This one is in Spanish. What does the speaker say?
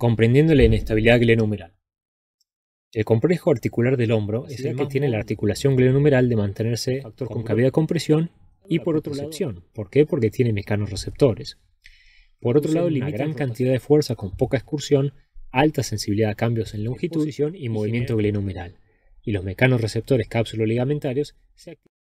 comprendiendo la inestabilidad glenumeral. El complejo articular del hombro es el que tiene la articulación glenumeral de mantenerse con cavidad compresión y por otro sección. ¿Por qué? Porque tiene mecanorreceptores. Por otro lado, limita gran cantidad de fuerza con poca excursión, alta sensibilidad a cambios en longitud y movimiento glenumeral. Y los mecanorreceptores cápsulo ligamentarios se activan.